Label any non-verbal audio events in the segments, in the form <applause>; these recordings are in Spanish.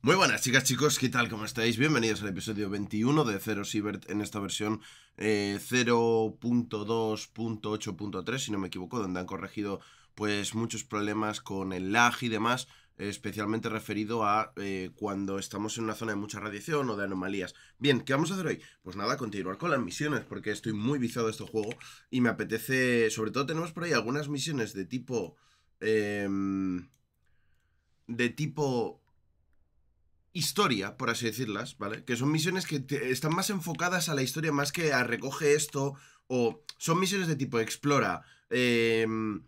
Muy buenas chicas, chicos, ¿qué tal? ¿Cómo estáis? Bienvenidos al episodio 21 de Zero Siebert en esta versión 0.2.8.3, eh, si no me equivoco, donde han corregido pues muchos problemas con el lag y demás, especialmente referido a eh, cuando estamos en una zona de mucha radiación o de anomalías. Bien, ¿qué vamos a hacer hoy? Pues nada, continuar con las misiones, porque estoy muy viciado a este juego y me apetece, sobre todo tenemos por ahí algunas misiones de tipo... Em, de tipo historia, por así decirlas, ¿vale? Que son misiones que están más enfocadas a la historia más que a recoge esto o son misiones de tipo explora, em,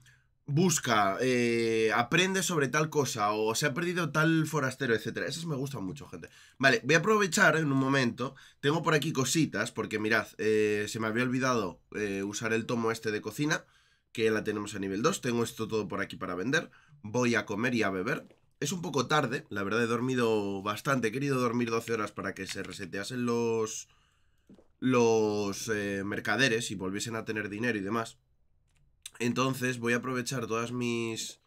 busca, eh, aprende sobre tal cosa o se ha perdido tal forastero, etc Esas me gustan mucho, gente. Vale, voy a aprovechar en un momento. Tengo por aquí cositas porque mirad, eh, se me había olvidado eh, usar el tomo este de cocina que la tenemos a nivel 2. Tengo esto todo por aquí para vender. Voy a comer y a beber. Es un poco tarde, la verdad he dormido bastante. He querido dormir 12 horas para que se reseteasen los, los eh, mercaderes y volviesen a tener dinero y demás. Entonces voy a aprovechar todas mis,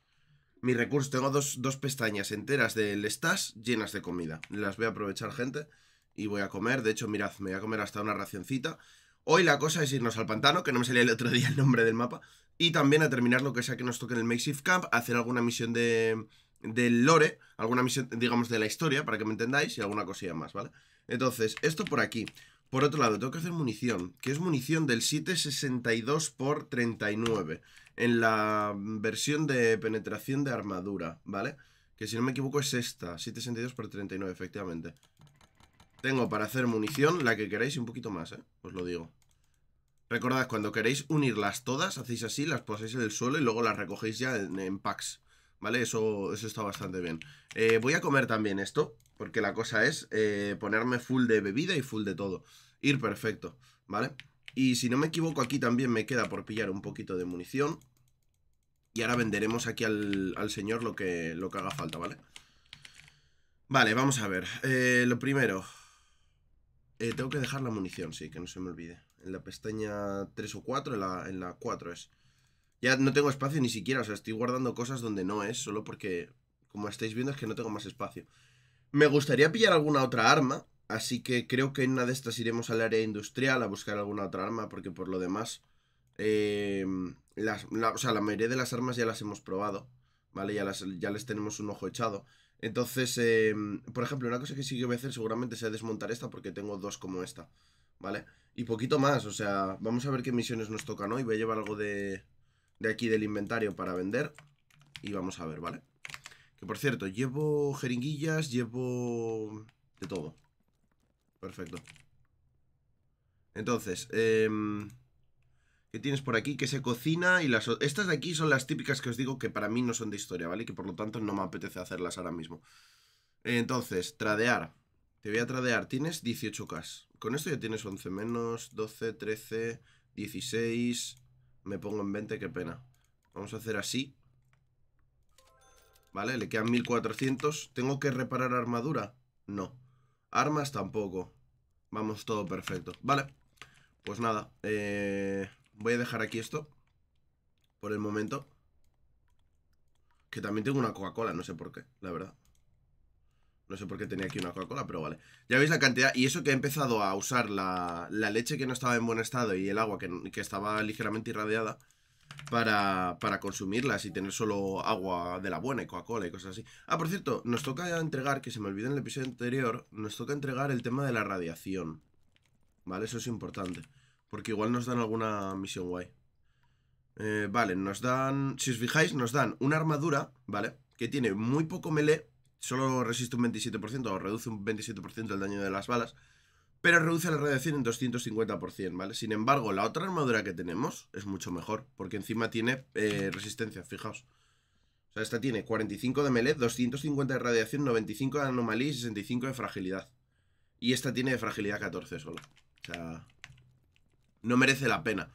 mis recursos. Tengo dos, dos pestañas enteras del stash llenas de comida. Las voy a aprovechar, gente, y voy a comer. De hecho, mirad, me voy a comer hasta una racioncita. Hoy la cosa es irnos al pantano, que no me salía el otro día el nombre del mapa. Y también a terminar lo que sea que nos toque en el Makeshift Camp, hacer alguna misión de, del lore, alguna misión, digamos, de la historia, para que me entendáis, y alguna cosilla más, ¿vale? Entonces, esto por aquí. Por otro lado, tengo que hacer munición, que es munición del 762x39, en la versión de penetración de armadura, ¿vale? Que si no me equivoco es esta, 762x39, efectivamente. Tengo para hacer munición la que queráis y un poquito más, ¿eh? Os lo digo. Recordad, cuando queréis unirlas todas, hacéis así, las posáis en el suelo y luego las recogéis ya en, en packs. ¿Vale? Eso, está bastante bien. Eh, voy a comer también esto, porque la cosa es eh, ponerme full de bebida y full de todo. Ir perfecto, ¿vale? Y si no me equivoco, aquí también me queda por pillar un poquito de munición. Y ahora venderemos aquí al, señor lo que, lo que haga falta, ¿vale? Vale, vamos a ver. Eh, lo primero... tengo que dejar la munición, sí, que no se me olvide. En la pestaña 3 o 4, en la, en la 4 es... Ya no tengo espacio ni siquiera, o sea, estoy guardando cosas donde no es, solo porque, como estáis viendo, es que no tengo más espacio. Me gustaría pillar alguna otra arma, así que creo que en una de estas iremos al área industrial a buscar alguna otra arma, porque por lo demás, eh, las, la, o sea, la mayoría de las armas ya las hemos probado, ¿vale? Ya, ya les tenemos un ojo echado. Entonces, eh, por ejemplo, una cosa que sí que voy a hacer seguramente sea desmontar esta porque tengo dos como esta, ¿vale? Y poquito más, o sea, vamos a ver qué misiones nos tocan hoy. Voy a llevar algo de, de aquí del inventario para vender. Y vamos a ver, ¿vale? Que por cierto, llevo jeringuillas, llevo de todo. Perfecto. Entonces, em, ¿qué tienes por aquí? Que se cocina y las... Estas de aquí son las típicas que os digo que para mí no son de historia, ¿vale? Que por lo tanto no me apetece hacerlas ahora mismo. Entonces, tradear. Te voy a tradear. Tienes 18k. Con esto ya tienes 11 menos, 12, 13, 16... Me pongo en 20, qué pena. Vamos a hacer así. Vale, le quedan 1400. ¿Tengo que reparar armadura? No. Armas tampoco. Vamos, todo perfecto. Vale. Pues nada. Eh, voy a dejar aquí esto. Por el momento. Que también tengo una Coca-Cola, no sé por qué, la verdad. No sé por qué tenía aquí una Coca-Cola, pero vale. Ya veis la cantidad. Y eso que he empezado a usar la, la leche que no estaba en buen estado y el agua que, estaba ligeramente irradiada para, para, consumirlas y tener solo agua de la buena y Coca-Cola y cosas así. Ah, por cierto, nos toca entregar, que se me olvidó en el episodio anterior, nos toca entregar el tema de la radiación. ¿Vale? Eso es importante. Porque igual nos dan alguna misión guay. Eh, vale, nos dan... Si os fijáis, nos dan una armadura, ¿vale? Que tiene muy poco melee solo resiste un 27% o reduce un 27% el daño de las balas, pero reduce la radiación en 250%, ¿vale? Sin embargo, la otra armadura que tenemos es mucho mejor, porque encima tiene eh, resistencia, fijaos. O sea, esta tiene 45 de melee, 250 de radiación, 95 de anomalía y 65 de fragilidad. Y esta tiene de fragilidad 14 solo. O sea, no merece la pena.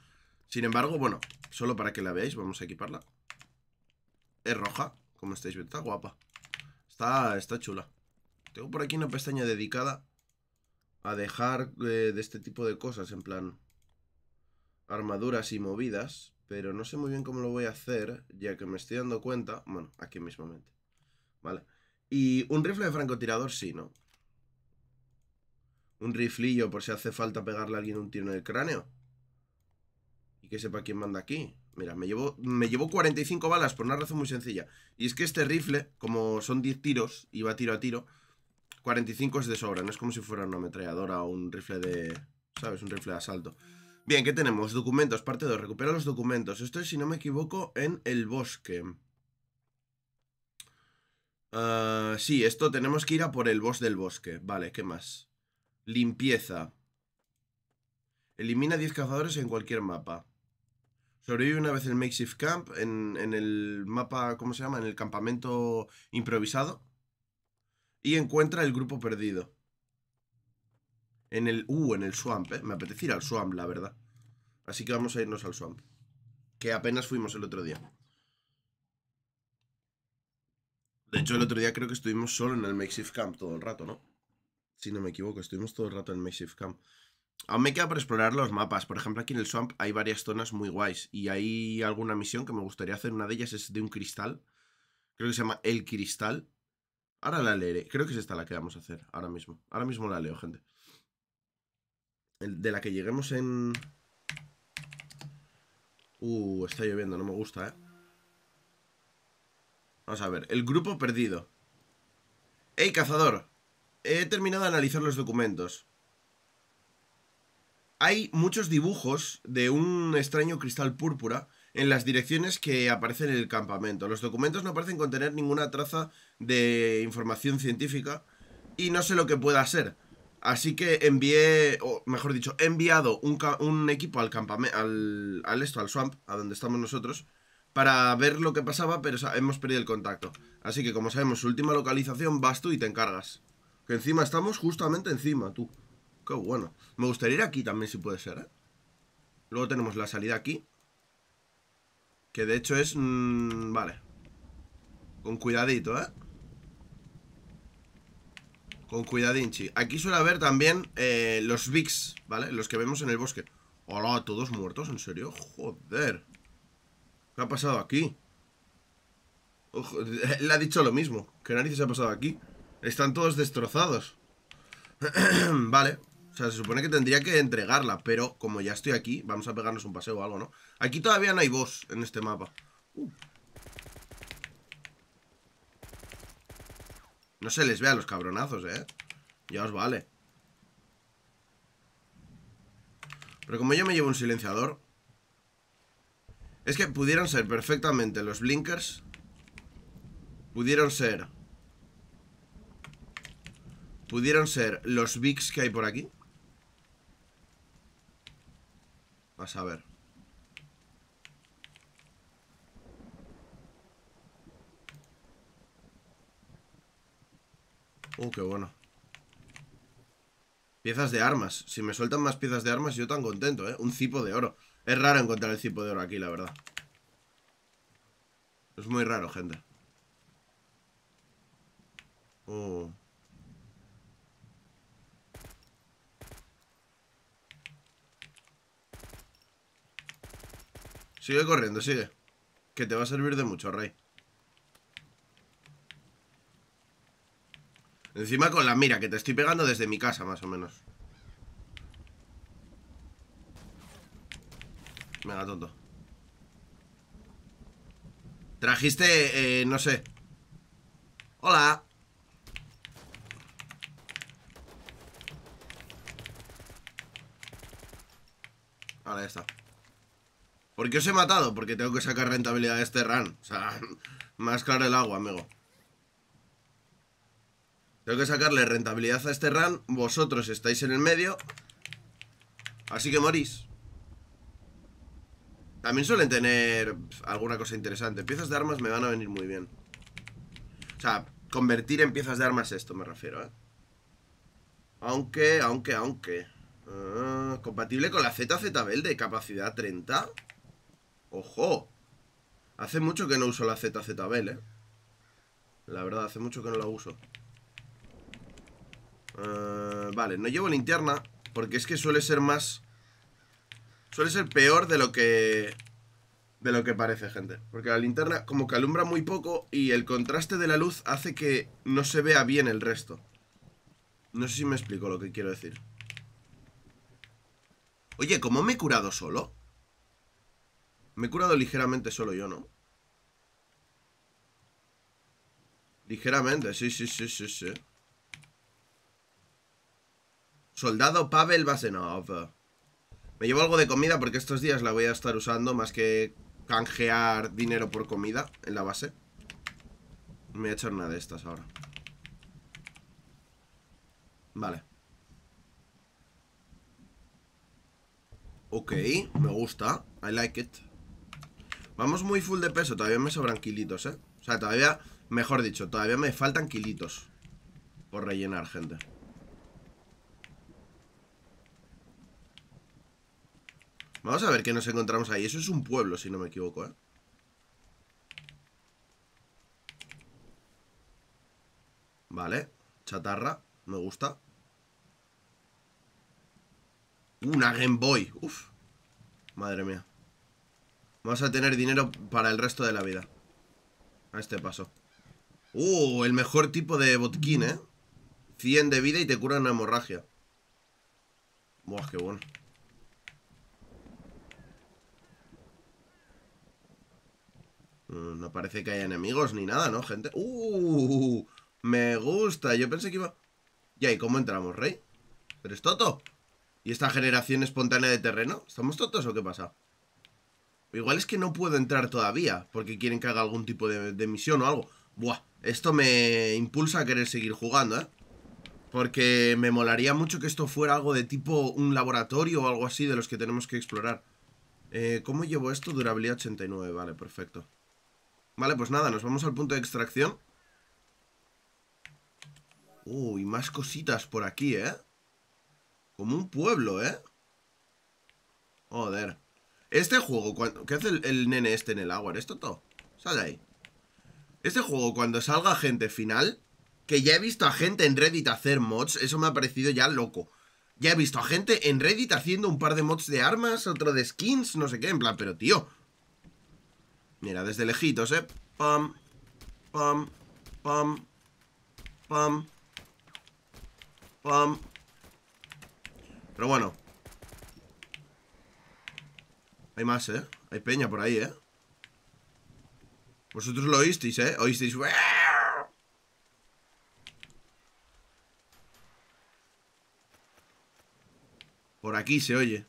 Sin embargo, bueno, solo para que la veáis, vamos a equiparla. Es roja, como estáis viendo, está guapa. Está, está chula. Tengo por aquí una pestaña dedicada a dejar eh, de este tipo de cosas, en plan armaduras y movidas, pero no sé muy bien cómo lo voy a hacer, ya que me estoy dando cuenta, bueno, aquí mismamente, ¿vale? Y un rifle de francotirador sí, ¿no? Un riflillo por si hace falta pegarle a alguien un tiro en el cráneo. Y que sepa quién manda aquí. Mira, me llevo, me llevo 45 balas por una razón muy sencilla. Y es que este rifle, como son 10 tiros y va tiro a tiro, 45 es de sobra. No es como si fuera una ametralladora o un rifle de... ¿Sabes? Un rifle de asalto. Bien, ¿qué tenemos? Documentos, parte 2. Recupera los documentos. Esto es, si no me equivoco, en el bosque. Ah, sí, esto tenemos que ir a por el boss del bosque. Vale, ¿qué más? Limpieza. Elimina 10 cazadores en cualquier mapa. Sobrevive una vez en el makeshift camp en, en, el mapa, ¿cómo se llama? En el campamento improvisado. Y encuentra el grupo perdido. En el... Uh, en el swamp, ¿eh? Me apetece ir al swamp, la verdad. Así que vamos a irnos al swamp. Que apenas fuimos el otro día. De hecho, el otro día creo que estuvimos solo en el makeshift camp todo el rato, ¿no? Si no me equivoco, estuvimos todo el rato en el makeshift camp. Aún me queda por explorar los mapas. Por ejemplo, aquí en el Swamp hay varias zonas muy guays. Y hay alguna misión que me gustaría hacer. Una de ellas es de un cristal. Creo que se llama El Cristal. Ahora la leeré. Creo que es esta la que vamos a hacer ahora mismo. Ahora mismo la leo, gente. de la que lleguemos en... Uh, está lloviendo, no me gusta, ¿eh? Vamos a ver. El grupo perdido. ¡Ey, cazador! He terminado de analizar los documentos hay muchos dibujos de un extraño cristal púrpura en las direcciones que aparecen en el campamento. Los documentos no parecen contener ninguna traza de información científica y no sé lo que pueda ser. Así que envié, o mejor dicho, he enviado un, equipo al campamento, al, esto, al swamp, a donde estamos nosotros, para ver lo que pasaba, pero hemos perdido el contacto. Así que como sabemos, última localización vas tú y te encargas. Que encima estamos justamente encima, tú. Qué bueno. Me gustaría ir aquí también, si puede ser, ¿eh? Luego tenemos la salida aquí. Que de hecho es... Mm, vale. Con cuidadito, ¿eh? Con cuidadinchi. Aquí suele haber también eh, los Vicks, ¿vale? Los que vemos en el bosque. Hola, todos muertos, ¿en serio? Joder. ¿Qué ha pasado aquí? Oh, Le <laughs> él ha dicho lo mismo. ¿Qué narices ha pasado aquí? Están todos destrozados. <clears throat> vale. O sea, se supone que tendría que entregarla, pero como ya estoy aquí, vamos a pegarnos un paseo o algo, ¿no? Aquí todavía no hay boss en este mapa. Uh. No se les ve a los cabronazos, ¿eh? Ya os vale. Pero como yo me llevo un silenciador... Es que pudieron ser perfectamente los blinkers. Pudieron ser... Pudieron ser los vics que hay por aquí. a ver. Uh, qué bueno. Piezas de armas. Si me sueltan más piezas de armas, yo tan contento, ¿eh? Un cipo de oro. Es raro encontrar el cipo de oro aquí, la verdad. Es muy raro, gente. Uh. Sigue corriendo, sigue. Que te va a servir de mucho, Rey. Encima con la mira, que te estoy pegando desde mi casa, más o menos. Mega tonto. Trajiste, eh, no sé. Hola. Ahora ya está. ¿Por qué os he matado? Porque tengo que sacar rentabilidad a este ran, O sea, más <laughs> claro el agua, amigo. Tengo que sacarle rentabilidad a este ran. Vosotros estáis en el medio. Así que morís. También suelen tener alguna cosa interesante. Piezas de armas me van a venir muy bien. O sea, convertir en piezas de armas esto me refiero, ¿eh? Aunque, aunque, aunque. Ah, compatible con la ZZ de capacidad 30. ¡Ojo! Hace mucho que no uso la ZZBL, ¿eh? La verdad, hace mucho que no la uso. Eh, vale, no llevo linterna Porque es que suele ser más Suele ser peor de lo que De lo que parece, gente Porque la linterna como que alumbra muy poco Y el contraste de la luz hace que No se vea bien el resto No sé si me explico lo que quiero decir Oye, ¿cómo me he curado solo? Me he curado ligeramente solo yo, ¿no? Ligeramente, sí, sí, sí, sí, sí. Soldado Pavel Vasenov. Me llevo algo de comida porque estos días la voy a estar usando más que canjear dinero por comida en la base. me voy a echar una de estas ahora. Vale. Ok, me gusta. I like it. Vamos muy full de peso, todavía me sobran kilitos, ¿eh? O sea, todavía, mejor dicho, todavía me faltan kilitos por rellenar, gente. Vamos a ver qué nos encontramos ahí. Eso es un pueblo, si no me equivoco, ¿eh? Vale, chatarra, me gusta. Una Game Boy, uff. Madre mía. Vas a tener dinero para el resto de la vida. A este paso. Uh, el mejor tipo de botquín, ¿eh? 100 de vida y te cura una hemorragia. Buah, qué bueno. Mm, no parece que haya enemigos ni nada, ¿no, gente? ¡Uh! Me gusta. Yo pensé que iba... ¿Y ahí cómo entramos, rey? ¿Eres toto? ¿Y esta generación espontánea de terreno? ¿Estamos totos o qué pasa? Igual es que no puedo entrar todavía, porque quieren que haga algún tipo de, misión o algo. Buah, esto me impulsa a querer seguir jugando, ¿eh? Porque me molaría mucho que esto fuera algo de tipo un laboratorio o algo así de los que tenemos que explorar. Eh, ¿Cómo llevo esto? Durabilidad 89, vale, perfecto. Vale, pues nada, nos vamos al punto de extracción. Uy, más cositas por aquí, ¿eh? Como un pueblo, ¿eh? Joder. Este juego, cuando... ¿qué hace el, nene este en el agua? ¿Esto todo? Sale ahí. Este juego, cuando salga gente final, que ya he visto a gente en Reddit hacer mods, eso me ha parecido ya loco. Ya he visto a gente en Reddit haciendo un par de mods de armas, otro de skins, no sé qué, en plan, pero tío. Mira, desde lejitos, ¿eh? Pam, pam, pam, pam, pam. Pero bueno, hay más, ¿eh? Hay peña por ahí, ¿eh? Vosotros lo oísteis, ¿eh? Oísteis... Por aquí se oye.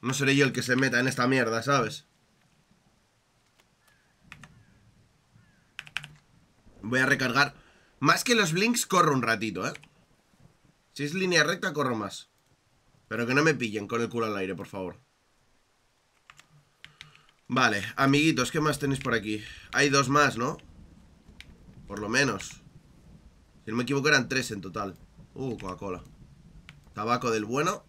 No seré yo el que se meta en esta mierda, ¿sabes? Voy a recargar. Más que los blinks corro un ratito, ¿eh? Si es línea recta, corro más. Pero que no me pillen con el culo al aire, por favor. Vale, amiguitos, ¿qué más tenéis por aquí? Hay dos más, ¿no? Por lo menos. Si no me equivoco eran tres en total. Uh, Coca-Cola. Tabaco del bueno.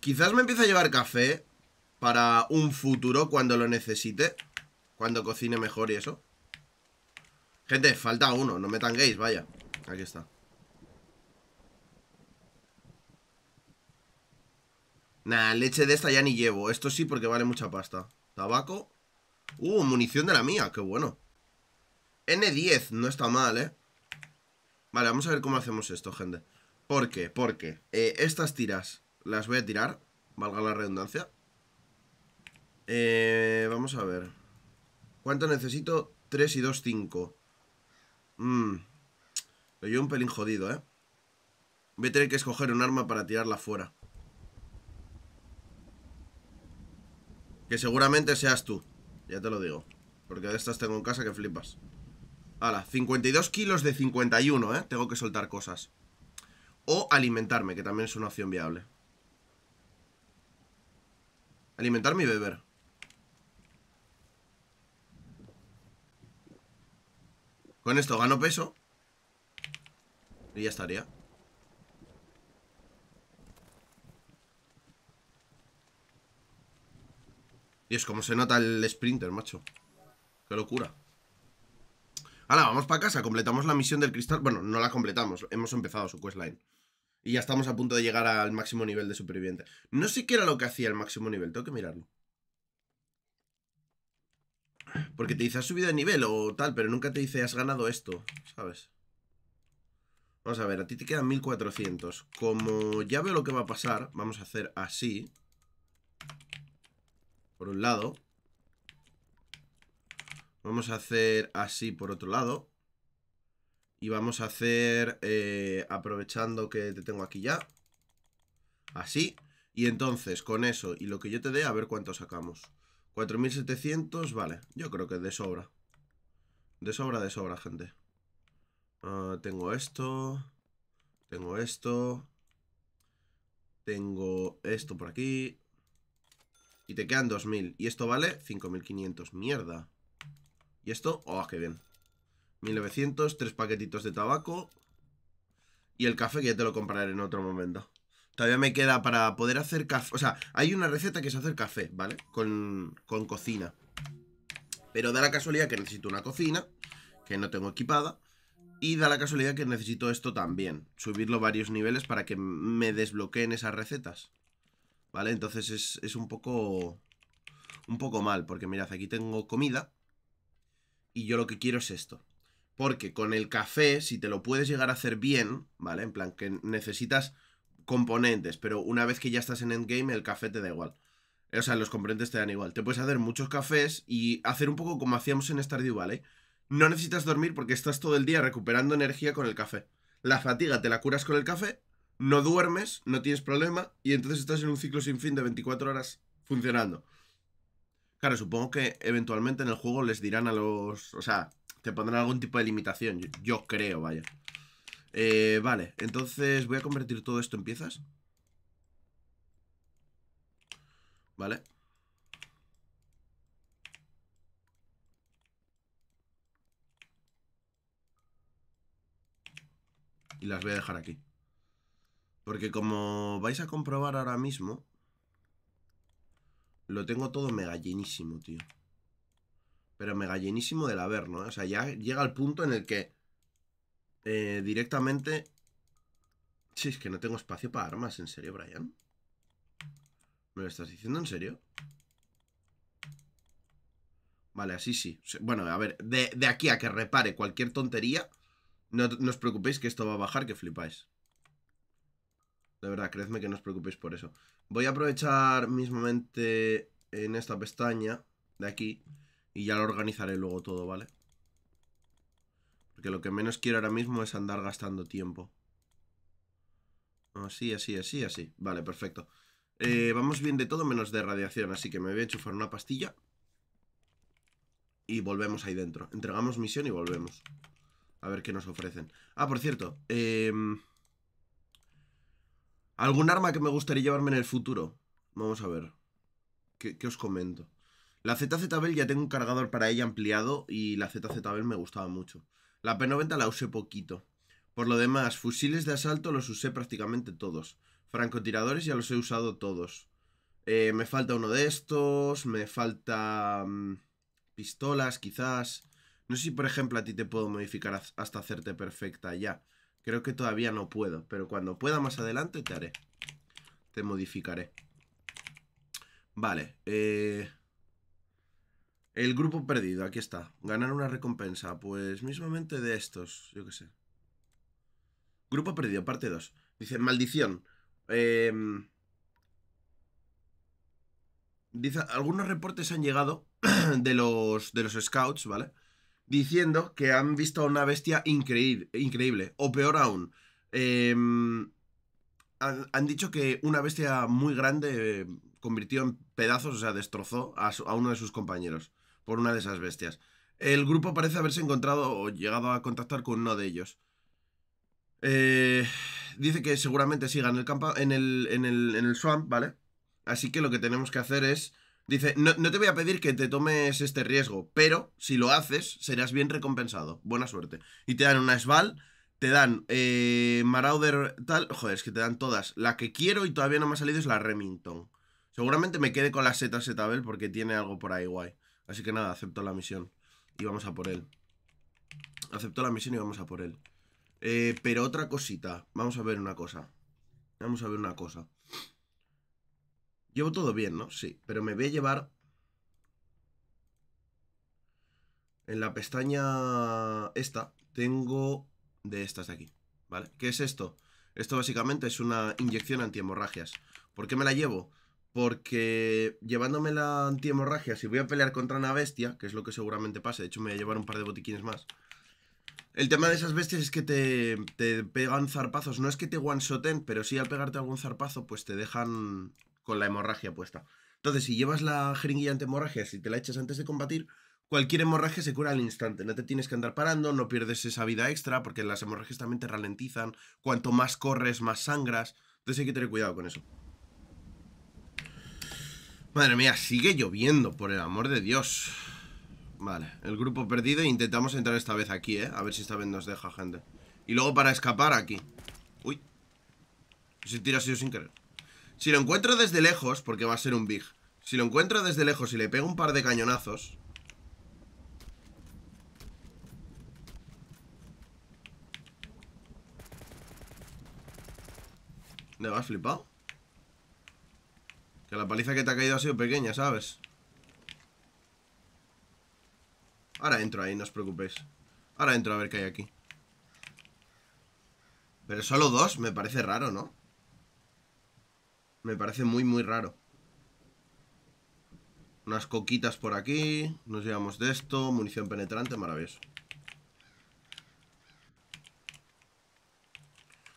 Quizás me empiece a llevar café para un futuro cuando lo necesite. Cuando cocine mejor y eso. Gente, falta uno, no me tanguéis, vaya. Aquí está. Nah, leche de esta ya ni llevo. Esto sí porque vale mucha pasta. Tabaco. Uh, munición de la mía. Qué bueno. N10. No está mal, ¿eh? Vale, vamos a ver cómo hacemos esto, gente. ¿Por qué? Porque eh, estas tiras las voy a tirar. Valga la redundancia. Eh, vamos a ver. ¿Cuánto necesito? 3 y 2, 5. Mmm. Lo llevo un pelín jodido, ¿eh? Voy a tener que escoger un arma para tirarla fuera. Que seguramente seas tú. Ya te lo digo. Porque de estas tengo en casa que flipas. Hala, 52 kilos de 51, ¿eh? Tengo que soltar cosas. O alimentarme, que también es una opción viable. Alimentarme y beber. Con esto gano peso. Y ya estaría. Dios, cómo se nota el sprinter, macho. Qué locura. Ahora, vamos para casa. Completamos la misión del cristal. Bueno, no la completamos. Hemos empezado su questline. Y ya estamos a punto de llegar al máximo nivel de superviviente. No sé qué era lo que hacía el máximo nivel. Tengo que mirarlo. Porque te dice has subido de nivel o tal, pero nunca te dice has ganado esto, ¿sabes? Vamos a ver, a ti te quedan 1400. Como ya veo lo que va a pasar, vamos a hacer así por un lado. Vamos a hacer así por otro lado. Y vamos a hacer, eh, aprovechando que te tengo aquí ya, así. Y entonces, con eso y lo que yo te dé, a ver cuánto sacamos. 4.700, vale. Yo creo que de sobra. De sobra, de sobra, gente. Ah, tengo esto. Tengo esto. Tengo esto por aquí. Y te quedan 2.000. Y esto vale 5.500. Mierda. Y esto, oh, qué bien. 1.900, tres paquetitos de tabaco. Y el café que ya te lo compraré en otro momento. Todavía me queda para poder hacer café. O sea, hay una receta que es hacer café, ¿vale? Con, con cocina. Pero da la casualidad que necesito una cocina, que no tengo equipada. Y da la casualidad que necesito esto también. Subirlo varios niveles para que me desbloqueen esas recetas. ¿Vale? Entonces es, un poco... Un poco mal, porque mirad, aquí tengo comida. Y yo lo que quiero es esto. Porque con el café, si te lo puedes llegar a hacer bien, ¿vale? En plan, que necesitas componentes, pero una vez que ya estás en endgame, el café te da igual. O sea, los componentes te dan igual. Te puedes hacer muchos cafés y hacer un poco como hacíamos en Stardew Valley. No necesitas dormir porque estás todo el día recuperando energía con el café. La fatiga te la curas con el café no duermes, no tienes problema y entonces estás en un ciclo sin fin de 24 horas funcionando. Claro, supongo que eventualmente en el juego les dirán a los... O sea, te pondrán algún tipo de limitación, yo, creo, vaya. Eh, vale, entonces voy a convertir todo esto en piezas. Vale. Y las voy a dejar aquí. Porque como vais a comprobar ahora mismo, lo tengo todo mega tío. Pero mega del haber, ¿no? O sea, ya llega el punto en el que eh, directamente... Sí, es que no tengo espacio para armas, ¿en serio, Brian? ¿Me lo estás diciendo en serio? Vale, así sí. Bueno, a ver, de, aquí a que repare cualquier tontería, no, no os preocupéis que esto va a bajar, que flipáis. De verdad, creedme que no os preocupéis por eso. Voy a aprovechar mismamente en esta pestaña de aquí y ya lo organizaré luego todo, ¿vale? Porque lo que menos quiero ahora mismo es andar gastando tiempo. Así, así, así, así. Vale, perfecto. Eh, vamos bien de todo menos de radiación, así que me voy a enchufar una pastilla. Y volvemos ahí dentro. Entregamos misión y volvemos. A ver qué nos ofrecen. Ah, por cierto. Eh... ¿Algún arma que me gustaría llevarme en el futuro? Vamos a ver. ¿Qué, os comento? La ZZ Bell ya tengo un cargador para ella ampliado y la ZZ Bell me gustaba mucho. La P90 la usé poquito. Por lo demás, fusiles de asalto los usé prácticamente todos. Francotiradores ya los he usado todos. Eh, me falta uno de estos, me falta mm, pistolas quizás. No sé si por ejemplo a ti te puedo modificar hasta hacerte perfecta ya. Creo que todavía no puedo, pero cuando pueda más adelante te haré. Te modificaré. Vale. Eh, el grupo perdido, aquí está. Ganar una recompensa, pues mismamente de estos, yo qué sé. Grupo perdido, parte 2. Dice, maldición. Em, dice, algunos reportes han llegado <clears throat> de los, de los scouts, ¿vale? diciendo que han visto una bestia increíble, increíble o peor aún, em, han, dicho que una bestia muy grande em, convirtió en pedazos, o sea, destrozó a, uno de sus compañeros por una de esas bestias. El grupo parece haberse encontrado o llegado a contactar con uno de ellos. Eh, dice que seguramente siga en el, campo, en, el, en, el, en el swamp, ¿vale? Así que lo que tenemos que hacer es Dice, no, te voy a pedir que te tomes este riesgo, pero si lo haces, serás bien recompensado. Buena suerte. Y te dan una Sval, te dan eh, Marauder tal... Joder, es que te dan todas. La que quiero y todavía no me ha salido es la Remington. Seguramente me quede con la ZZ Bell porque tiene algo por ahí guay. Así que nada, acepto la misión. Y vamos a por él. Acepto la misión y vamos a por él. Eh, pero otra cosita. Vamos a ver una cosa. Vamos a ver una cosa. Llevo todo bien, ¿no? Sí, pero me voy a llevar... En la pestaña esta tengo de estas de aquí, ¿vale? ¿Qué es esto? Esto básicamente es una inyección antihemorragias. ¿Por qué me la llevo? Porque llevándome la antihemorragia, si voy a pelear contra una bestia, que es lo que seguramente pase, de hecho me voy a llevar un par de botiquines más. El tema de esas bestias es que te, te pegan zarpazos. No es que te one-shoten, pero sí al pegarte algún zarpazo, pues te dejan con la hemorragia puesta. Entonces, si llevas la jeringuilla ante hemorragias y te la echas antes de combatir, cualquier hemorragia se cura al instante. No te tienes que andar parando, no pierdes esa vida extra, porque las hemorragias también te ralentizan. Cuanto más corres, más sangras. Entonces hay que tener cuidado con eso. Madre mía, sigue lloviendo, por el amor de Dios. Vale, el grupo perdido intentamos entrar esta vez aquí, ¿eh? A ver si esta vez nos deja gente. Y luego para escapar aquí. Uy. Si tira así sin querer. Si lo encuentro desde lejos, porque va a ser un big. Si lo encuentro desde lejos y le pego un par de cañonazos... va vas flipado? Que la paliza que te ha caído ha sido pequeña, ¿sabes? Ahora entro ahí, no os preocupéis. Ahora entro a ver qué hay aquí. Pero solo dos, me parece raro, ¿no? Me parece muy, muy raro. Unas coquitas por aquí. Nos llevamos de esto. Munición penetrante, maravilloso.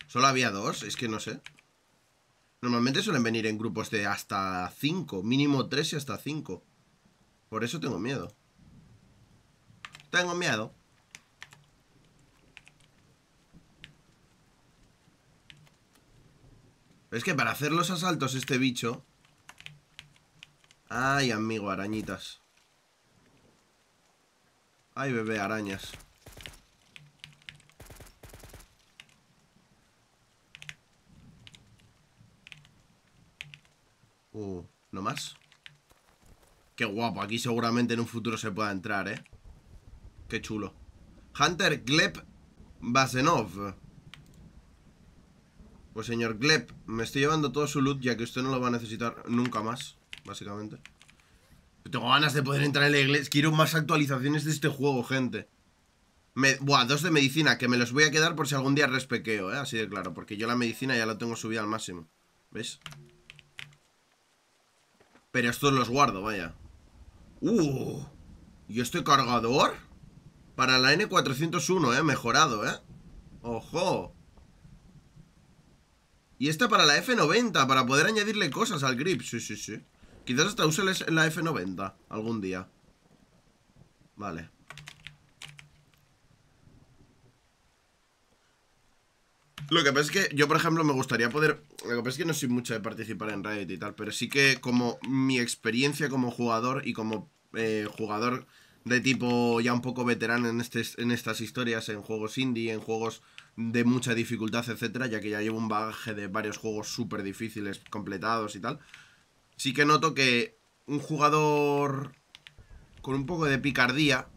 Solo había dos, es que no sé. Normalmente suelen venir en grupos de hasta cinco. mínimo tres y hasta cinco. Por eso tengo miedo. Tengo miedo. Es que para hacer los asaltos este bicho... Ay, amigo, arañitas. Ay, bebé, arañas. Uh, ¿no más? Qué guapo, aquí seguramente en un futuro se pueda entrar, ¿eh? Qué chulo. Hunter Gleb Basenov. Pues señor Gleb, me estoy llevando todo su loot ya que usted no lo va a necesitar nunca más, básicamente. Tengo ganas de poder entrar en la iglesia. Quiero más actualizaciones de este juego, gente. Me, buah, dos de medicina, que me los voy a quedar por si algún día respequeo, ¿eh? Así de claro, porque yo la medicina ya la tengo subida al máximo. ¿Ves? Pero estos los guardo, vaya. ¡Uh! ¿Y este cargador? Para la N401, ¿eh? Mejorado, ¿eh? ¡Ojo! Y esta para la F90, para poder añadirle cosas al grip. Sí, sí, sí. Quizás hasta use la F90 algún día. Vale. Lo que pasa es que yo, por ejemplo, me gustaría poder... Lo que pasa es que no soy mucho de participar en Reddit y tal, pero sí que como mi experiencia como jugador y como eh, jugador de tipo ya un poco veterano en, este, en estas historias, en juegos indie, en juegos de mucha dificultad, etcétera, ya que ya llevo un bagaje de varios juegos súper difíciles completados y tal. Sí que noto que un jugador con un poco de picardía,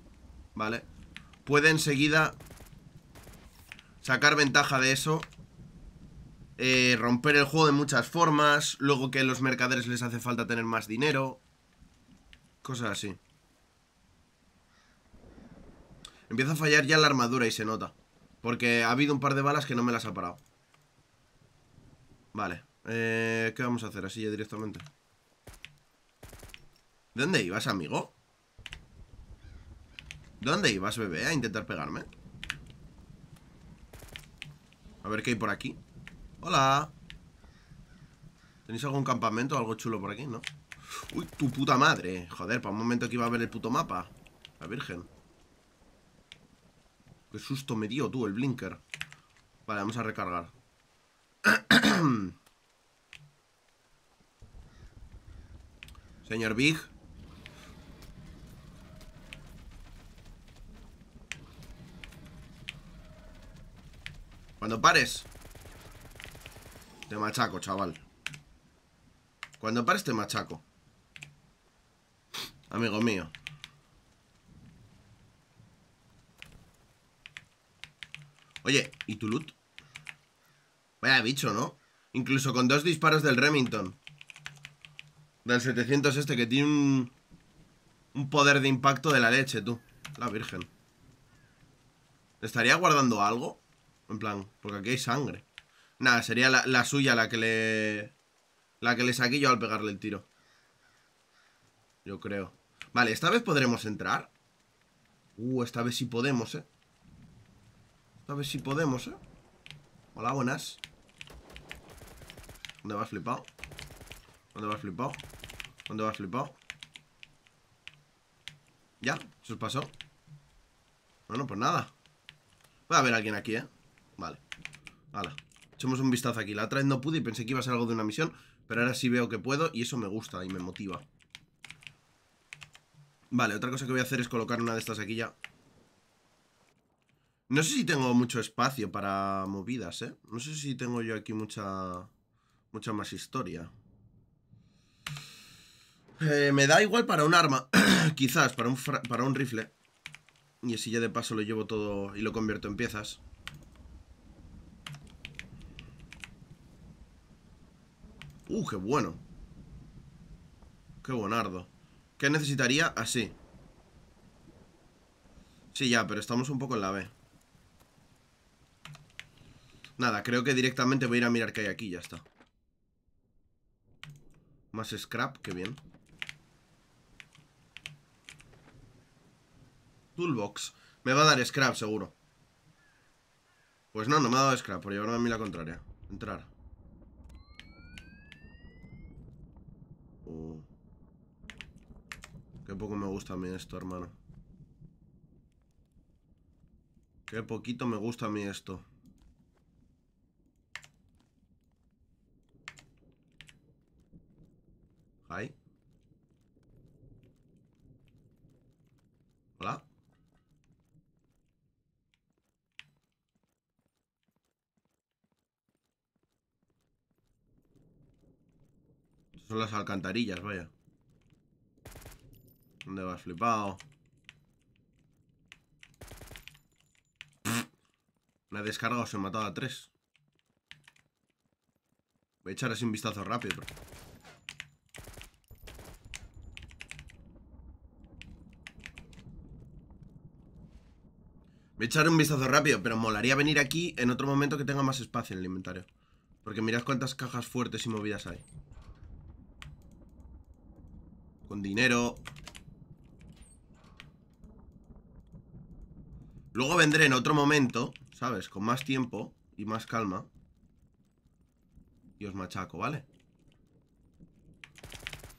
¿vale? Puede enseguida sacar ventaja de eso, eh, romper el juego de muchas formas, luego que a los mercaderes les hace falta tener más dinero, cosas así. Empieza a fallar ya la armadura y se nota. Porque ha habido un par de balas que no me las ha parado. Vale. Eh, ¿Qué vamos a hacer? Así ya directamente. dónde ibas, amigo? dónde ibas, bebé? A intentar pegarme. A ver qué hay por aquí. Hola. ¿Tenéis algún campamento o algo chulo por aquí, no? Uy, tu puta madre. Joder, para un momento que iba a ver el puto mapa. La virgen. Qué susto me dio, tú, el blinker. Vale, vamos a recargar. <clears throat> Señor Big. Cuando pares. Te machaco, chaval. Cuando pares te machaco. Amigo mío. Oye, ¿y tu loot? Vaya bicho, ¿no? Incluso con dos disparos del Remington. Del 700 este, que tiene un... Un poder de impacto de la leche, tú. La virgen. ¿Estaría guardando algo? En plan, porque aquí hay sangre. Nada, sería la, la suya la que le... La que le saqué yo al pegarle el tiro. Yo creo. Vale, esta vez podremos entrar. Uh, esta vez sí podemos, ¿eh? A ver si podemos, ¿eh? Hola, buenas. ¿Dónde vas flipado? ¿Dónde vas flipado? ¿Dónde vas flipado? Ya, se os pasó. Bueno, pues nada. Va a haber alguien aquí, ¿eh? Vale. Hala. Echemos un vistazo aquí. La otra vez no pude y pensé que iba a ser algo de una misión. Pero ahora sí veo que puedo y eso me gusta y me motiva. Vale, otra cosa que voy a hacer es colocar una de estas aquí ya. No sé si tengo mucho espacio para movidas, ¿eh? No sé si tengo yo aquí mucha, mucha más historia. Eh, me da igual para un arma, <clears throat> quizás, para un, para un rifle. Y así ya de paso lo llevo todo y lo convierto en piezas. ¡Uh, qué bueno! ¡Qué bonardo. ¿Qué necesitaría? Así. sí, ya, pero estamos un poco en la B. Nada, creo que directamente voy a ir a mirar qué hay aquí, ya está. Más scrap, qué bien. Toolbox. Me va a dar scrap, seguro. Pues no, no me ha dado scrap por llevarme a mí la contraria. Entrar. Oh. Qué poco me gusta a mí esto, hermano. Qué poquito me gusta a mí esto. Son las alcantarillas, vaya. ¿Dónde vas, flipado? me ha descargado, se ha matado a tres. Voy a echar así un vistazo rápido. Voy a echar un vistazo rápido, pero molaría venir aquí en otro momento que tenga más espacio en el inventario. Porque mirad cuántas cajas fuertes y movidas hay con dinero. Luego vendré en otro momento, ¿sabes? Con más tiempo y más calma. Y os machaco, ¿vale?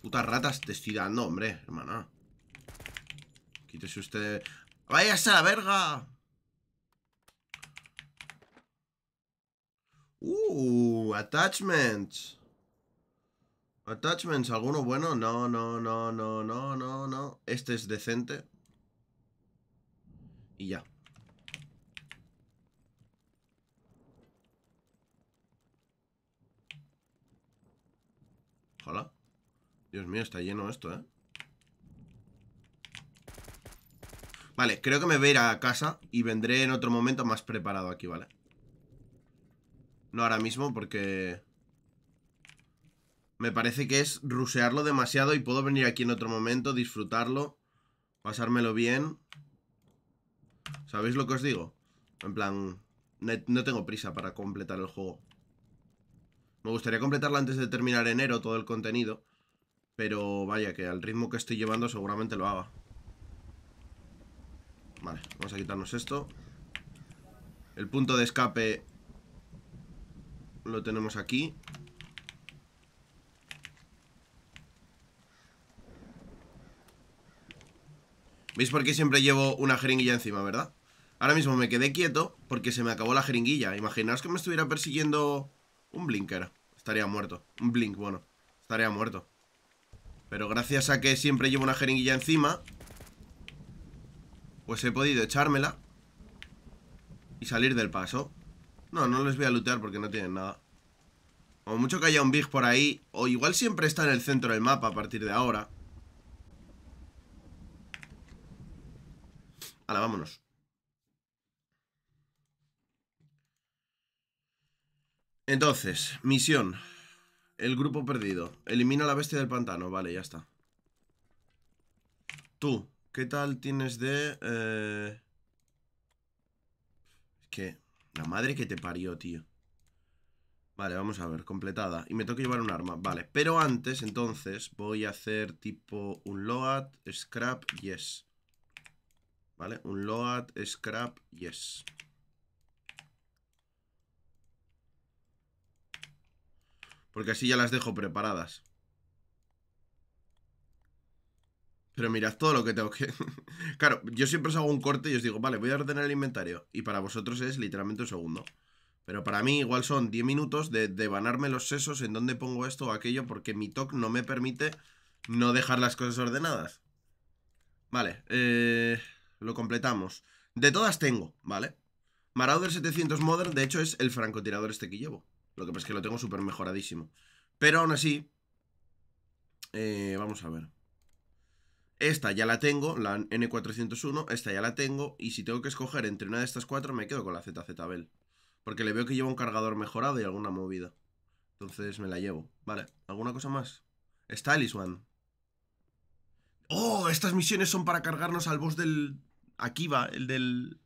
Putas ratas te estoy dando, hombre, hermana. Quítese usted... ¡Vaya a la verga! Uh, attachments. Attachments, ¿alguno bueno? No, no, no, no, no, no, no. Este es decente. Y ya. Ojalá. Dios mío, está lleno esto, ¿eh? Vale, creo que me voy a ir a casa y vendré en otro momento más preparado aquí, ¿vale? No ahora mismo porque... Me parece que es rusearlo demasiado y puedo venir aquí en otro momento, disfrutarlo, pasármelo bien. ¿Sabéis lo que os digo? En plan, no tengo prisa para completar el juego. Me gustaría completarlo antes de terminar enero todo el contenido. Pero vaya, que al ritmo que estoy llevando seguramente lo haga. Vale, vamos a quitarnos esto. El punto de escape lo tenemos aquí. ¿Veis por qué siempre llevo una jeringuilla encima, verdad? Ahora mismo me quedé quieto porque se me acabó la jeringuilla. Imaginaos que me estuviera persiguiendo un blinker. Estaría muerto. Un blink, bueno. Estaría muerto. Pero gracias a que siempre llevo una jeringuilla encima, pues he podido echármela y salir del paso. No, no les voy a lootear porque no tienen nada. O mucho que haya un big por ahí, o igual siempre está en el centro del mapa a partir de ahora. vámonos. Entonces, misión. El grupo perdido. Elimina a la bestia del pantano. Vale, ya está. Tú, ¿qué tal tienes de...? Eh? Es que... La madre que te parió, tío. Vale, vamos a ver. Completada. Y me toca llevar un arma. Vale, pero antes, entonces, voy a hacer tipo un load, scrap, yes. ¿vale? Un load, scrap, yes. Porque así ya las dejo preparadas. Pero mirad todo lo que tengo que... <laughs> claro, yo siempre os hago un corte y os digo, vale, voy a ordenar el inventario. Y para vosotros es literalmente un segundo. Pero para mí igual son 10 minutos de, los sesos en dónde pongo esto o aquello porque mi TOC no me permite no dejar las cosas ordenadas. Vale, eh... Lo completamos. De todas tengo, ¿vale? Marauder 700 Modern, de hecho, es el francotirador este que llevo. Lo que pasa es que lo tengo súper mejoradísimo. Pero aún así... Eh, vamos a ver. Esta ya la tengo, la N401, esta ya la tengo. Y si tengo que escoger entre una de estas cuatro, me quedo con la ZZ Bell. Porque le veo que lleva un cargador mejorado y alguna movida. Entonces me la llevo. Vale, ¿alguna cosa más? Stylish One. ¡Oh! Estas misiones son para cargarnos al boss del Aquí va, el del,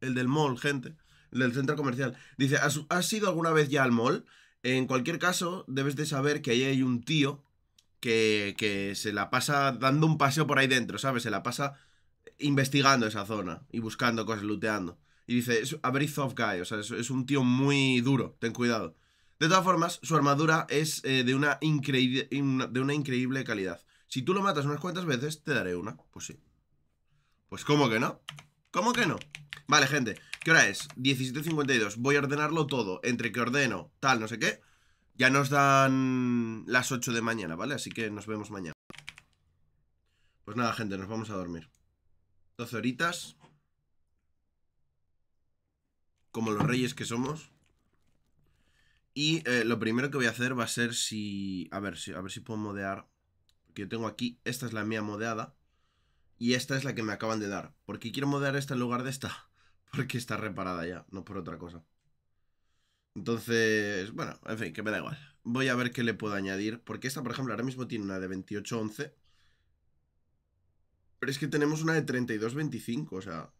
el del mall, gente. El del centro comercial. Dice, ¿has, ¿has ido alguna vez ya al mall? En cualquier caso, debes de saber que ahí hay un tío que, se la pasa dando un paseo por ahí dentro, ¿sabes? Se la pasa investigando esa zona y buscando cosas, looteando. Y dice, es a guy, o sea, es, un tío muy duro, ten cuidado. De todas formas, su armadura es eh, de, una de una increíble calidad. Si tú lo matas unas cuantas veces, te daré una. Pues sí. Pues ¿cómo que no? ¿Cómo que no? Vale, gente, ¿qué hora es? 17.52, voy a ordenarlo todo Entre que ordeno, tal, no sé qué Ya nos dan las 8 de mañana, ¿vale? Así que nos vemos mañana Pues nada, gente, nos vamos a dormir 12 horitas Como los reyes que somos y eh, lo primero que voy a hacer va a ser si... A ver si, a ver si puedo modear. Porque yo tengo aquí... Esta es la mía modeada. Y esta es la que me acaban de dar. ¿Por qué quiero modear esta en lugar de esta? <laughs> Porque está reparada ya, no por otra cosa. Entonces, bueno, en fin, que me da igual. Voy a ver qué le puedo añadir. Porque esta, por ejemplo, ahora mismo tiene una de 28-11. Pero es que tenemos una de 32-25, o sea...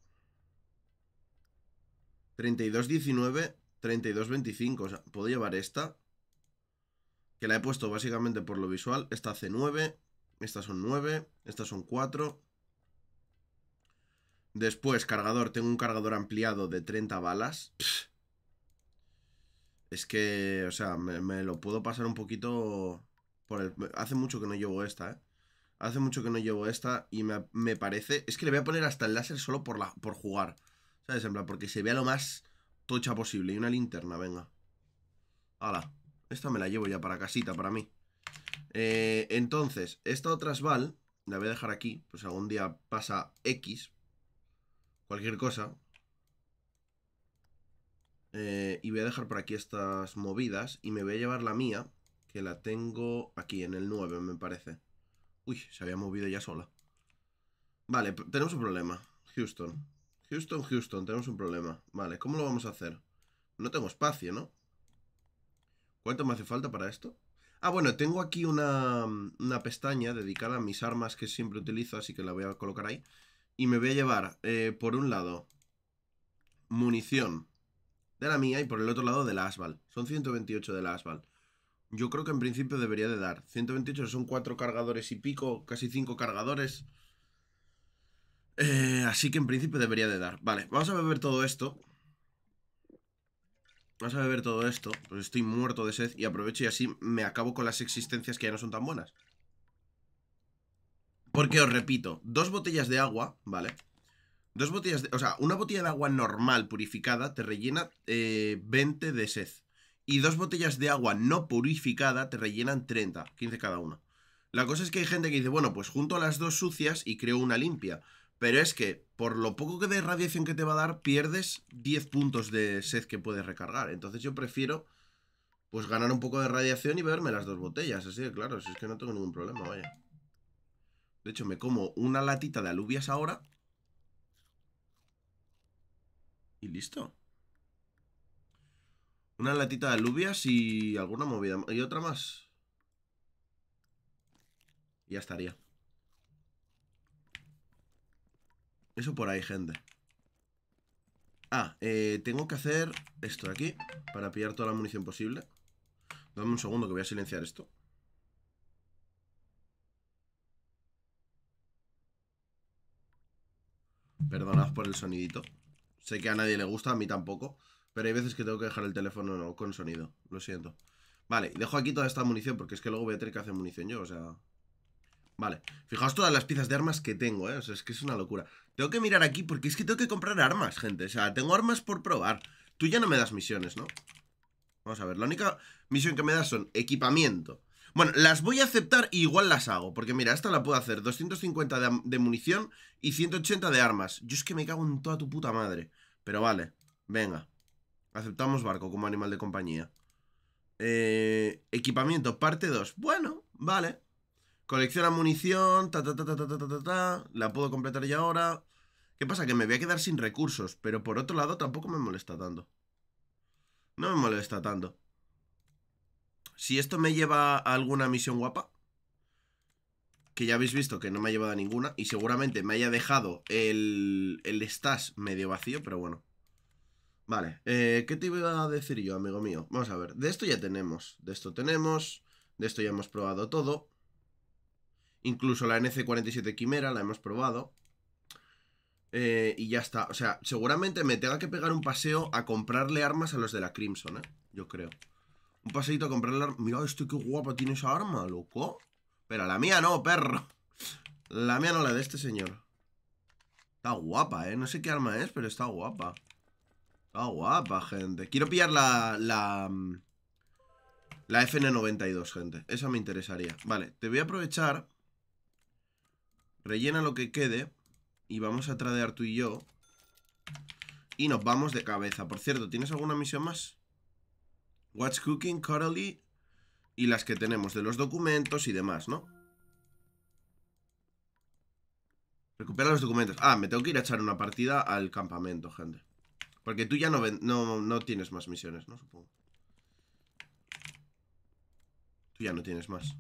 32-25, O sea, puedo llevar esta. Que la he puesto básicamente por lo visual. Esta hace 9. Estas son 9. Estas son 4. Después, cargador. Tengo un cargador ampliado de 30 balas. Es que, o sea, me, lo puedo pasar un poquito por el... Hace mucho que no llevo esta, ¿eh? Hace mucho que no llevo esta y me, parece... Es que le voy a poner hasta el láser solo por, la, por jugar. ¿Sabes? En plan, porque se vea lo más tocha posible. Y una linterna, venga. Hala. Esta me la llevo ya para casita, para mí. Eh, entonces, esta otra Sval la voy a dejar aquí. Pues algún día pasa X, cualquier cosa. Eh, y voy a dejar por aquí estas movidas y me voy a llevar la mía, que la tengo aquí, en el 9 me parece. Uy, se había movido ya sola. Vale, tenemos un problema. Houston. Houston, Houston, tenemos un problema. Vale, ¿cómo lo vamos a hacer? No tengo espacio, ¿no? ¿Cuánto me hace falta para esto? Ah, bueno, tengo aquí una, una pestaña dedicada a mis armas que siempre utilizo, así que la voy a colocar ahí. Y me voy a llevar, eh, por un lado, munición de la mía y por el otro lado de la Asval. Son 128 de la Asval. Yo creo que en principio debería de dar. 128 son 4 cargadores y pico, casi 5 cargadores. Eh, así que en principio debería de dar. Vale, vamos a beber todo esto. Vamos a beber todo esto, pues estoy muerto de sed y aprovecho y así me acabo con las existencias que ya no son tan buenas. Porque os repito, dos botellas de agua, ¿vale? Dos botellas de... O sea, una botella de agua normal purificada te rellena 20 eh, de sed. Y dos botellas de agua no purificada te rellenan 30, 15 cada una. La cosa es que hay gente que dice, bueno, pues junto a las dos sucias y creo una limpia. Pero es que, por lo poco que de radiación que te va a dar, pierdes 10 puntos de sed que puedes recargar. Entonces yo prefiero, pues, ganar un poco de radiación y beberme las dos botellas. Así que, claro, si es que no tengo ningún problema, vaya. De hecho, me como una latita de alubias ahora. Y listo. Una latita de alubias y alguna movida. Y otra más. ya estaría. Eso por ahí, gente. Ah, eh, tengo que hacer esto de aquí para pillar toda la munición posible. Dame un segundo que voy a silenciar esto. Perdonad por el sonidito. Sé que a nadie le gusta, a mí tampoco. Pero hay veces que tengo que dejar el teléfono con sonido. Lo siento. Vale, dejo aquí toda esta munición porque es que luego voy a tener que hacer munición yo, o sea... Vale, fijaos todas las piezas de armas que tengo, ¿eh? O sea, es que es una locura. Tengo que mirar aquí porque es que tengo que comprar armas, gente. O sea, tengo armas por probar. Tú ya no me das misiones, ¿no? Vamos a ver, la única misión que me das son equipamiento, bueno, las voy a aceptar y igual las hago. Porque mira, esta la puedo hacer. 250 de, munición y 180 de armas. Yo es que me cago en toda tu puta madre. Pero vale, venga. Aceptamos barco como animal de compañía. Eh, equipamiento, parte 2. Bueno, vale. Colecciona munición, La puedo completar ya ahora. ¿Qué pasa? Que me voy a quedar sin recursos, pero por otro lado tampoco me molesta tanto. No me molesta tanto. Si esto me lleva a alguna misión guapa, que ya habéis visto que no me ha llevado a ninguna, y seguramente me haya dejado el, el stash medio vacío, pero bueno. Vale, eh, ¿qué te iba a decir yo, amigo mío? Vamos a ver, de esto ya tenemos, de esto tenemos, de esto ya hemos probado todo. Incluso la NC47 Quimera la hemos probado. Eh, y ya está. O sea, seguramente me tenga que pegar un paseo a comprarle armas a los de la Crimson, ¿eh? Yo creo. Un paseito a comprar arma Mira, esto qué guapa tiene esa arma, loco. Pero la mía no, perro. La mía no, la de este señor. Está guapa, ¿eh? No sé qué arma es, pero está guapa. Está guapa, gente. Quiero pillar la... La, mm, la FN92, gente. Esa me interesaría. Vale, te voy a aprovechar. Rellena lo que quede. Y vamos a tradear tú y yo. Y nos vamos de cabeza. Por cierto, ¿tienes alguna misión más? What's Cooking, Coralie y las que tenemos de los documentos y demás, ¿no? Recupera los documentos. Ah, me tengo que ir a echar una partida al campamento, gente. Porque tú ya no, no, no tienes más misiones, ¿no? Supongo. Tú ya no tienes más.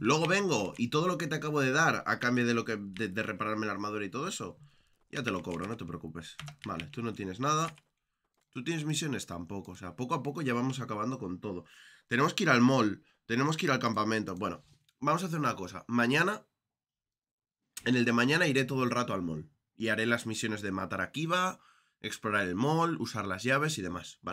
Luego vengo y todo lo que te acabo de dar a cambio de lo que de repararme la armadura y todo eso, ya te lo cobro, no te preocupes. Vale, tú no tienes nada. Tú tienes misiones tampoco. O sea, poco a poco ya vamos acabando con todo. Tenemos que ir al mall. Tenemos que ir al campamento. Bueno, vamos a hacer una cosa. Mañana, en el de mañana iré todo el rato al mall. Y haré las misiones de matar a Kiva, explorar el mall, usar las llaves y demás, ¿vale?